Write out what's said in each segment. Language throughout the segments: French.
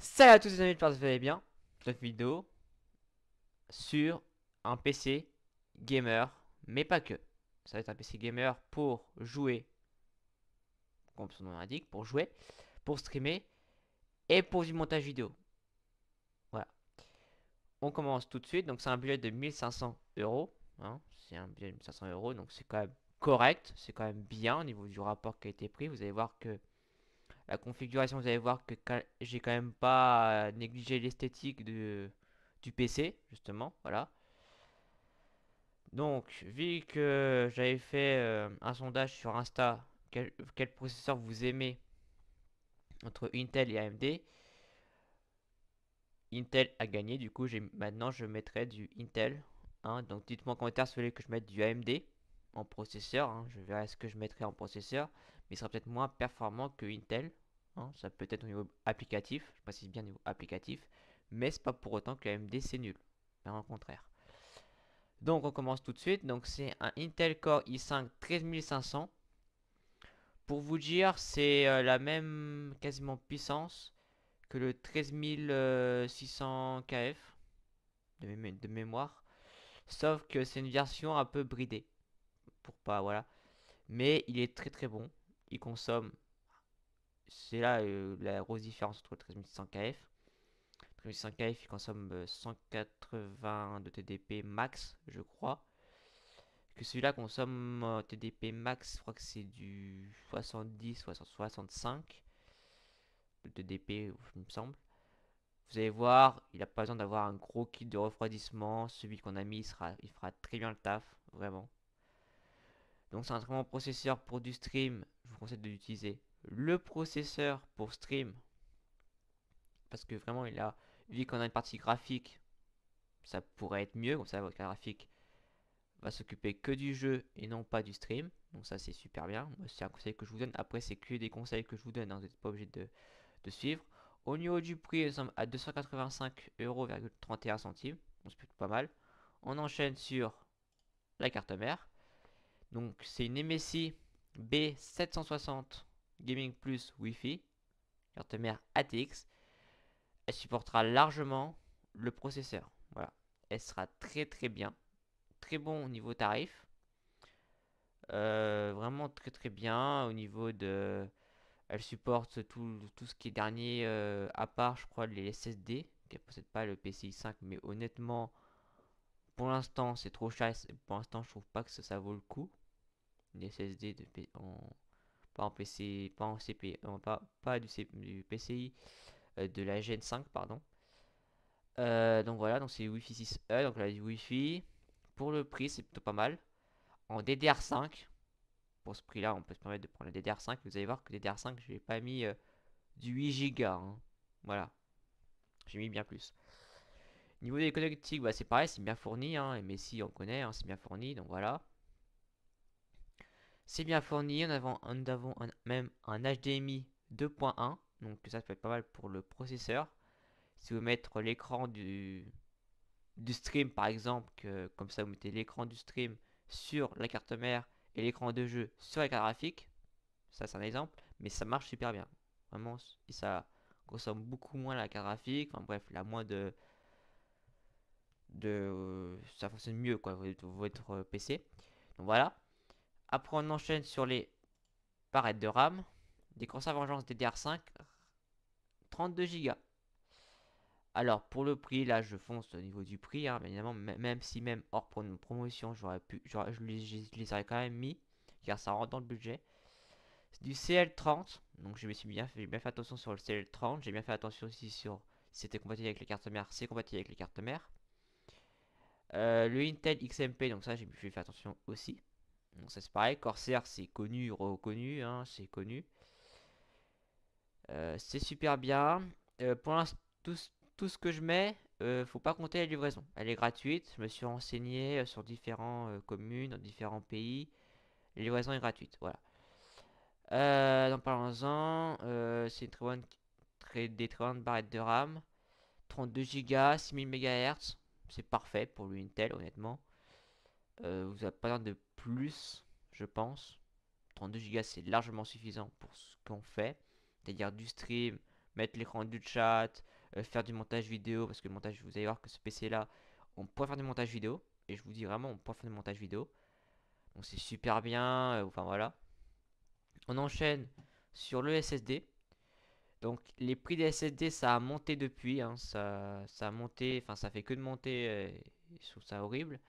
Salut à tous les amis, j'espère que vous allez bien. Cette vidéo sur un PC gamer, mais pas que. Ça va être un PC gamer pour jouer, comme son nom l'indique, pour jouer, pour streamer et pour du montage vidéo. Voilà. On commence tout de suite. Donc c'est un budget de 1500 euros. Hein. C'est un budget de 1500 euros, donc c'est quand même correct. C'est quand même bien au niveau du rapport qui a été pris. Vous allez voir que la configuration, vous allez voir que j'ai quand même pas euh, négligé l'esthétique du PC, justement, voilà. Donc, vu que j'avais fait euh, un sondage sur Insta, quel, processeur vous aimez entre Intel et AMD, Intel a gagné, du coup, j'ai maintenant je mettrai du Intel. Hein, donc, dites-moi en commentaire si vous voulez que je mette du AMD en processeur. Hein. je verrai ce que je mettrai en processeur il sera peut-être moins performant que Intel. Hein. ça peut être au niveau applicatif, je précise bien au niveau applicatif, mais c'est pas pour autant que AMD c'est nul, bien au contraire. Donc on commence tout de suite, donc c'est un Intel Core i5 13500. Pour vous dire, c'est euh, la même quasiment puissance que le 13600KF de, de mémoire, sauf que c'est une version un peu bridée, pour pas, voilà. Mais il est très très bon, il consomme, c'est là euh, la grosse différence entre le 13600 KF. Le 13600 KF, il consomme 180 de TDP max, je crois. Que celui-là consomme euh, TDP max, je crois que c'est du 70 65 de TDP, il me semble. Vous allez voir, il n'a pas besoin d'avoir un gros kit de refroidissement. Celui qu'on a mis, sera, il fera très bien le taf, vraiment. Donc c'est un très bon processeur pour du stream. Je vous conseille d'utiliser Le processeur pour stream. Parce que vraiment il a. Vu qu'on a une partie graphique, ça pourrait être mieux. Comme ça votre graphique va s'occuper que du jeu et non pas du stream. Donc ça c'est super bien. C'est un conseil que je vous donne. Après c'est que des conseils que je vous donne. Hein. Vous n'êtes pas obligé de, suivre. Au niveau du prix, nous sommes à 285,31€. centimes. On se plutôt pas mal. On enchaîne sur la carte mère. Donc c'est une MSI B760 Gaming Plus Wi-Fi, carte mère ATX. Elle supportera largement le processeur. Voilà, elle sera très très bien, très bon au niveau tarif. Euh, vraiment très très bien au niveau de elle supporte tout, ce qui est dernier euh, à part je crois les SSD ne possède pas le PCI 5 mais honnêtement pour l'instant c'est trop cher pour l'instant je trouve pas que ça vaut le coup une SSD de en, pas en PC, pas en CP, euh, pas, du, PCI, euh, de la Gen 5, pardon. Euh, donc voilà, donc c'est Wi-Fi 6E, donc la Wi-Fi. Pour le prix, c'est plutôt pas mal. En DDR5, pour ce prix-là, on peut se permettre de prendre la DDR5. Vous allez voir que DDR5, je n'ai pas mis du 8 Go. Hein. Voilà, j'ai mis bien plus. Niveau des connectiques, bah, c'est pareil, c'est bien fourni. Hein. Et Messi, on connaît, hein, c'est bien fourni, donc voilà. C'est bien fourni, nous avons, avons même un HDMI 2.1, donc ça peut être pas mal pour le processeur. Si vous mettez l'écran du, du stream par exemple, que, comme ça vous mettez l'écran du stream sur la carte mère et l'écran de jeu sur la carte graphique, ça c'est un exemple, mais ça marche super bien. Vraiment, ça consomme beaucoup moins la carte graphique, enfin bref, la moins de... de euh, ça fonctionne mieux quoi, votre PC. Donc voilà. Après, on enchaîne sur les barrettes de RAM. Des conserves vengeance DDR5, 32 Go. Alors, pour le prix, là, je fonce au niveau du prix. Hein, évidemment, même si même hors promotion, j'aurais pu, je les, aurais quand même mis, car ça rentre dans le budget du CL30. Donc je me suis bien fait, bien fait attention sur le CL30. J'ai bien fait attention aussi sur si c'était compatible avec les cartes mères. C'est compatible avec les cartes mères. Euh, le Intel XMP, donc ça j'ai fait attention aussi ça c'est pareil. Corsair, c'est connu, reconnu, hein, c'est connu. Euh, c'est super bien. Euh, pour l'instant, tout, ce que je mets, euh, faut pas compter la livraison. Elle est gratuite. Je me suis renseigné sur différentes communes, dans différents pays. La livraison est gratuite. Voilà. Euh, dans parlons-en. c'est une très bonne, très, des très bonnes barrettes de RAM. 32 Go, 6000 MHz. C'est parfait pour l'Intel, honnêtement. vous avez pas besoin de plus, je pense. 32 Go, c'est largement suffisant pour ce qu'on fait. C'est-à-dire du stream, mettre l'écran du chat, euh, faire du montage vidéo. Parce que le montage, vous allez voir que ce PC-là, on peut faire du montage vidéo. Et je vous dis vraiment, on peut faire du montage vidéo. Donc c'est super bien. Euh, enfin voilà. On enchaîne sur le SSD. Donc les prix des SSD ça a monté depuis, hein. ça, ça a monté, enfin ça fait que de monter, euh, je ça horrible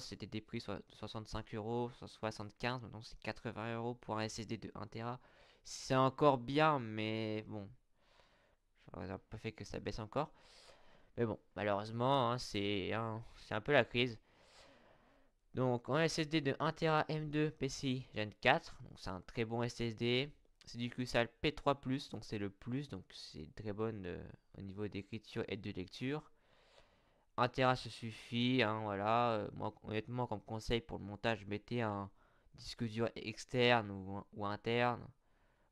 c'était des prix soit 65 euros, soit 75, maintenant c'est 80 euros pour un SSD de 1 Tera. C'est encore bien, mais bon. J'aurais pas fait que ça baisse encore. Mais bon, malheureusement, hein, hein, c'est un, peu la crise. Donc un SSD de 1 Tera M2 PCI Gen 4, donc c'est un très bon SSD. C'est du crucial P3+, donc c'est le plus, donc c'est très bonne euh, au niveau d'écriture et de lecture un se suffit, hein, voilà. Euh, moi, honnêtement, comme conseil pour le montage, mettez un disque dur externe ou, interne.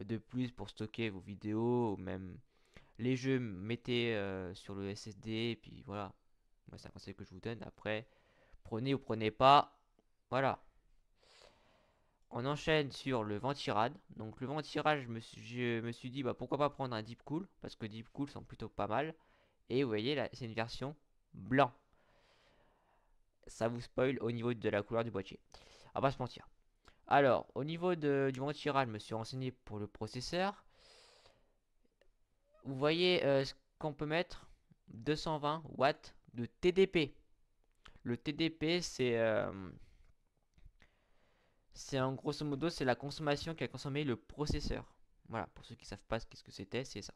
De plus, pour stocker vos vidéos, ou même les jeux, mettez euh, sur le SSD, et puis voilà. Moi, c'est un conseil que je vous donne. Après, prenez ou prenez pas, voilà. On enchaîne sur le ventirad. Donc le ventirad, je me suis, je me suis dit, bah, pourquoi pas prendre un Deep Cool, parce que Deep Cool sont plutôt pas mal. Et vous voyez, là, c'est une version blanc. Ça vous spoil au niveau de la couleur du boîtier. On va pas se mentir. Alors, au niveau de, du ventilateur, je me suis renseigné pour le processeur. Vous voyez euh, ce qu'on peut mettre 220 watts de TDP. Le TDP, c'est... Euh, c'est en grosso modo, c'est la consommation a consommé le processeur. Voilà, pour ceux qui savent pas ce que c'était, c'est ça.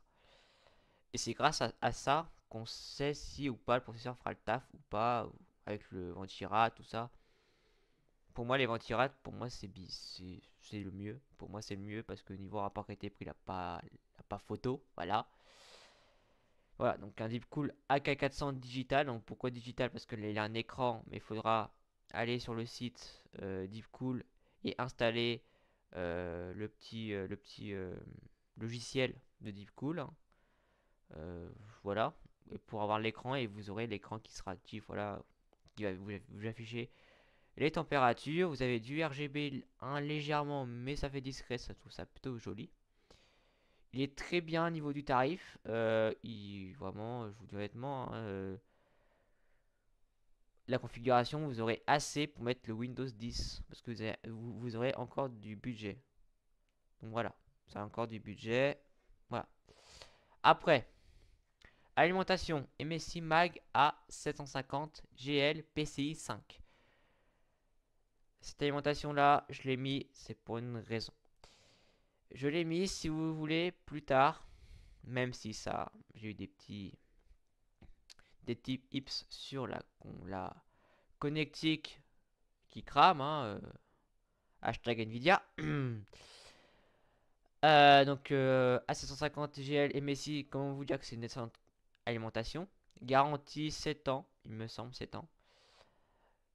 Et c'est grâce à, ça qu'on sait si ou pas le processeur fera le taf ou pas, avec le ventirat, tout ça. Pour moi, les ventirats, pour moi, c'est c'est le mieux. Pour moi, c'est le mieux parce que niveau rapport qualité-prix, il a pas, pas photo. Voilà. Voilà, donc un Deep Cool AK400 digital. Donc pourquoi digital Parce qu'il a un écran, mais il faudra aller sur le site Deep euh, Cool et installer euh, le petit, euh, le petit logiciel de Deep Cool. Hein. voilà pour avoir l'écran et vous aurez l'écran qui sera actif, voilà, qui va vous, afficher les températures. Vous avez du RGB Un légèrement, mais ça fait discret, ça trouve ça plutôt joli. Il est très bien au niveau du tarif. Euh, il, vraiment, je vous dis honnêtement, hein, euh, la configuration, vous aurez assez pour mettre le Windows 10. Parce que vous, vous aurez encore du budget. Donc voilà, ça a encore du budget. Voilà. Après, Alimentation, MSI MAG A750 GL PCI 5. Cette alimentation là, je l'ai mis, c'est pour une raison. Je l'ai mis si vous voulez plus tard, même si ça, j'ai eu des petits des types ips sur la, la connectique qui crame, hein, euh, hashtag Nvidia. Euh, donc à A750 GL MSI, comment vous dire que c'est une descente alimentation. Garantie 7 ans, il me semble 7 ans.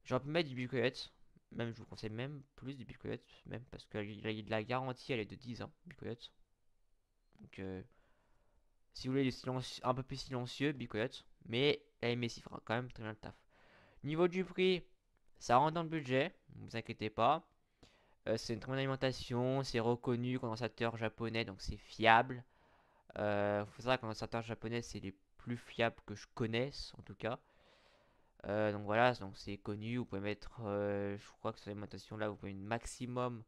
j'en pu mettre du Bicoyote. Même, je vous conseille même plus du Bicoyote. Même parce que la, la, garantie, elle est de 10 ans, que Donc, euh, si vous voulez un peu plus silencieux, Bicoyote. Mais la MSI fera quand même très bien le taf. Niveau du prix, ça rentre dans le budget. Ne vous inquiétez pas. Euh, c'est une très bonne alimentation. C'est reconnu, condensateur japonais. Donc, c'est fiable. Euh, faut savoir condensateur japonais, c'est les plus fiable que je connaisse en tout cas. Euh, donc voilà, donc c'est connu. Vous pouvez mettre, euh, je crois que sur l'alimentation là, vous pouvez une maximum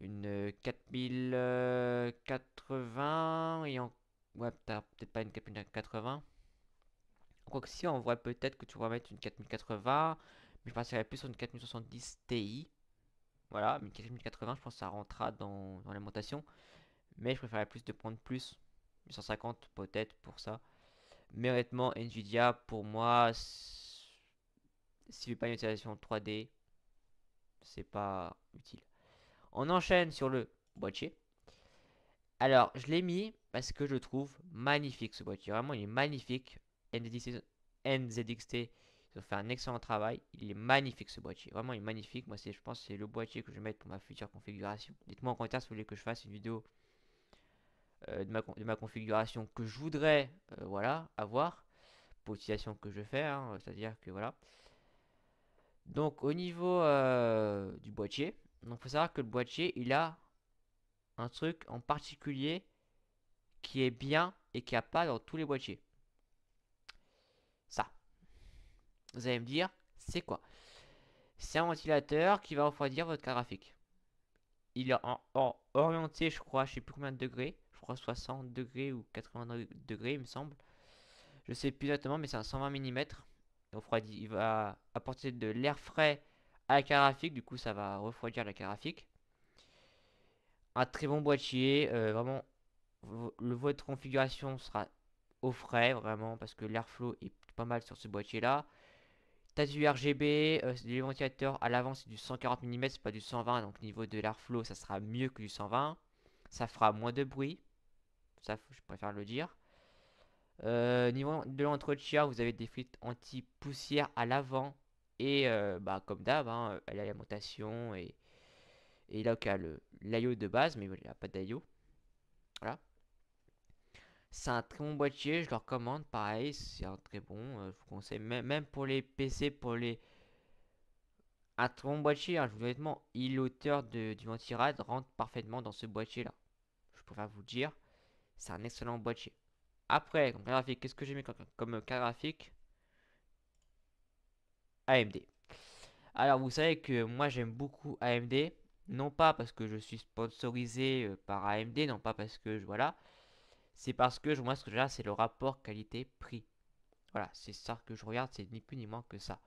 une 4080 euh, et en... ouais peut-être pas une 4080. que si on voit peut-être que tu vas mettre une 4080, mais je à plus sur une 4070 Ti. Voilà, mais 4080 je pense que ça rentrera dans, dans l'alimentation. Mais je préférerais plus de prendre plus 150 peut-être pour ça. Mais honnêtement, Nvidia, pour moi, si pas une utilisation 3D, c'est pas utile. On enchaîne sur le boîtier. Alors, je l'ai mis parce que je trouve magnifique ce boîtier. Vraiment, il est magnifique. NZXT, ils ont fait un excellent travail. Il est magnifique ce boîtier. Vraiment, il est magnifique. Moi, c'est, je pense que c'est le boîtier que je vais mettre pour ma future configuration. Dites-moi en commentaire si vous voulez que je fasse une vidéo euh, de ma, configuration que je voudrais euh, voilà, avoir pour l'utilisation que je fais, hein, c'est-à-dire que voilà. Donc au niveau euh, du boîtier, il faut savoir que le boîtier il a un truc en particulier qui est bien et qui a pas dans tous les boîtiers. Ça. Vous allez me dire, c'est quoi C'est un ventilateur qui va refroidir votre carte graphique. Il est orienté, je crois, je sais plus combien de degrés. 360 degrés ou 80 degrés, il me semble. Je sais plus exactement, mais c'est un 120 mm. froid il va apporter de l'air frais à la carafique du coup ça va refroidir la carafique Un très bon boîtier, euh, vraiment, le votre configuration sera au frais, vraiment, parce que l'air flow est pas mal sur ce boîtier-là. T'as du RGB, euh, des ventilateurs à l'avant c'est du 140 mm, c'est pas du 120, donc niveau de l'air flow ça sera mieux que du 120. Ça fera moins de bruit. Ça, je préfère le dire. Euh, niveau de l'entretien, vous avez des frites anti-poussière à l'avant. Et euh, bah, comme d'hab, hein, l'alimentation et, et là, a le de base, mais il n'y a pas d'IO. Voilà. C'est un très bon boîtier, je le recommande. Pareil, c'est un très bon. Euh, je vous conseille, même, même, pour les PC, pour les. Un très bon boîtier, hein, je vous honnêtement, l'auteur du ventirade rentre parfaitement dans ce boîtier là. Je préfère vous le dire. C'est un excellent boîtier. Après, comme graphique, qu'est-ce que j'ai mis comme, cas graphique AMD. Alors, vous savez que moi, j'aime beaucoup AMD. Non pas parce que je suis sponsorisé euh, par AMD, non pas parce que, je, voilà. C'est parce que, moi, ce que j'ai c'est le rapport qualité-prix. Voilà, c'est ça que je regarde, c'est ni plus ni moins que ça.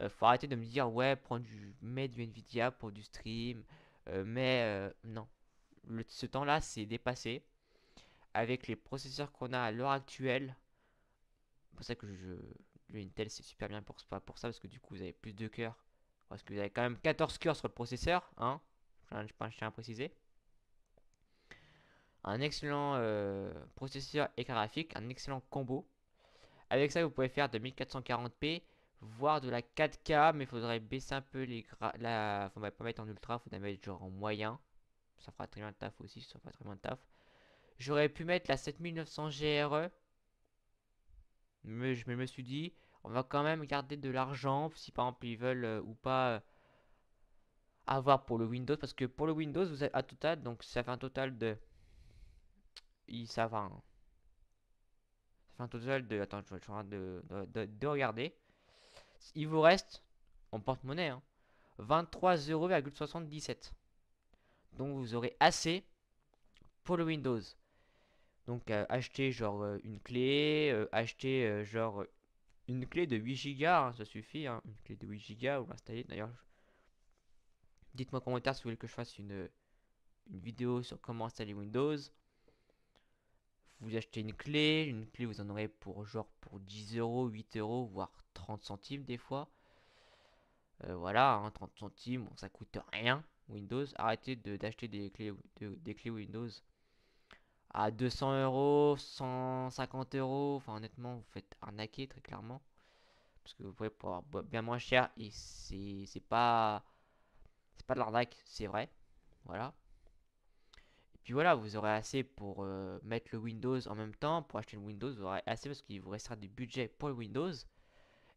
Euh, faut arrêter de me dire, ouais, prends du, mets du Nvidia pour du stream. Euh, mais, non. ce temps-là, c'est dépassé avec les processeurs qu'on a à l'heure actuelle, c'est pour ça que je, le c'est super bien pour, ça, parce que du coup vous avez plus de cœurs, parce que vous avez quand même 14 cœurs sur le processeur, hein, je, tiens à préciser. Un excellent euh, processeur et graphique, un excellent combo. Avec ça vous pouvez faire de 1440p, voire de la 4K, mais il faudrait baisser un peu les la... Faudrait pas mettre en ultra, faudrait mettre genre en moyen. Ça fera très bien le taf aussi, ça fera très bien le taf. J'aurais pu mettre la 7900 GRE. Mais je me suis dit, on va quand même garder de l'argent si par exemple ils veulent euh, ou pas euh, avoir pour le Windows. Parce que pour le Windows, vous êtes à total, donc ça fait un total de... Il, ça va. Hein. Ça fait un total de... Attends, je, de, de, regarder. Il vous reste, en porte-monnaie, hein, 23,77. Donc vous aurez assez pour le Windows. Donc euh, acheter genre euh, une clé, euh, acheter genre une clé de 8 Go, hein, ça suffit, hein, une clé de 8 Go ou l'installer. D'ailleurs, dites-moi en commentaire si vous voulez que je fasse une, une vidéo sur comment installer Windows. Vous achetez une clé, une clé vous en aurez pour genre pour 10 euros, 8 euros, voire 30 centimes des fois. voilà, 30 hein, centimes, ça coûte rien. Windows, arrêtez d'acheter des, clés, des clés Windows à 200 euros, 150 euros. Enfin, honnêtement, vous faites arnaquer très clairement. Parce que vous pouvez pouvoir bien moins cher et c'est pas. C'est pas de l'arnaque, c'est vrai. Voilà. Et puis voilà, vous aurez assez pour euh, mettre le Windows en même temps. Pour acheter le Windows, vous aurez assez parce qu'il vous restera du budget pour le Windows.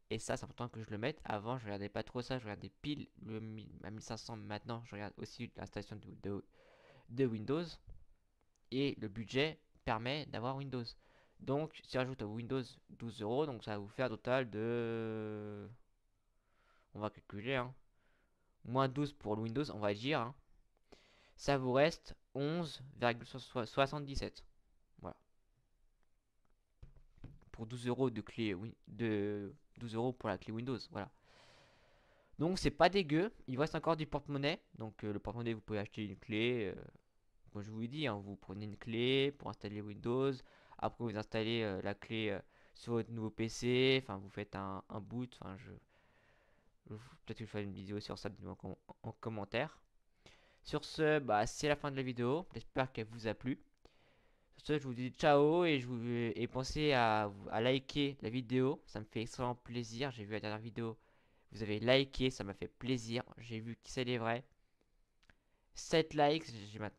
Et ça, c'est important que je le mette. Avant, je regardais pas trop ça. Je regardais pile le 1500. Maintenant, je regarde aussi l'installation station de Windows et le budget permet d'avoir Windows. Donc, si rajoute à Windows 12 euros, donc ça va vous faire un total de. On va calculer, hein, Moins 12 pour le Windows, on va dire. Hein. Ça vous reste 11,77. Voilà. Pour 12 euros de clé. De 12 euros pour la clé Windows, voilà. Donc, c'est pas dégueu. Il vous reste encore du porte-monnaie. Donc, euh, le porte-monnaie, vous pouvez acheter une clé. Euh, je vous dis hein, vous prenez une clé pour installer Windows, après vous installez euh, la clé euh, sur votre nouveau PC, enfin vous faites un, boot, enfin je... Peut-être que une vidéo sur ça, en, commentaire. Sur ce, bah, c'est la fin de la vidéo, j'espère qu'elle vous a plu. Sur ce, je vous dis ciao et, je vous, et pensez à, à liker la vidéo, ça me fait extrêmement plaisir, j'ai vu la dernière vidéo, vous avez liké, ça m'a fait plaisir, j'ai vu que c'est les vrais. 7 likes, j'ai maintenant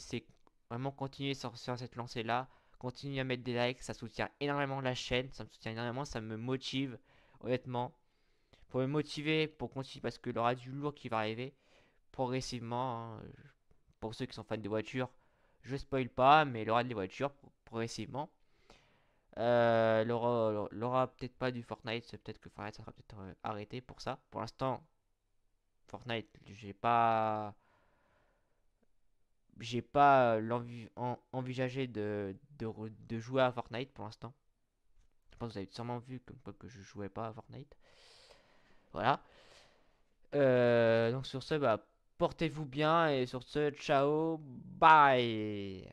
c'est vraiment continuer sur, sur cette lancée-là. Continuer à mettre des likes, ça soutient énormément la chaîne, ça me soutient énormément, ça me motive, honnêtement. Pour me motiver, pour continuer, parce que l'aura du lourd qui va arriver progressivement. Hein, pour ceux qui sont fans des voitures, je spoil pas, mais l'aura des voitures progressivement. Euh, Laura, peut-être pas du Fortnite, peut-être que Fortnite sera peut-être euh, arrêté pour ça. Pour l'instant, Fortnite, j'ai pas j'ai pas euh, l'envie envisagé de, de, jouer à Fortnite pour l'instant. Je pense que vous avez sûrement vu que je jouais pas à Fortnite. Voilà. Euh, donc sur ce, bah, portez-vous bien et sur ce, ciao, bye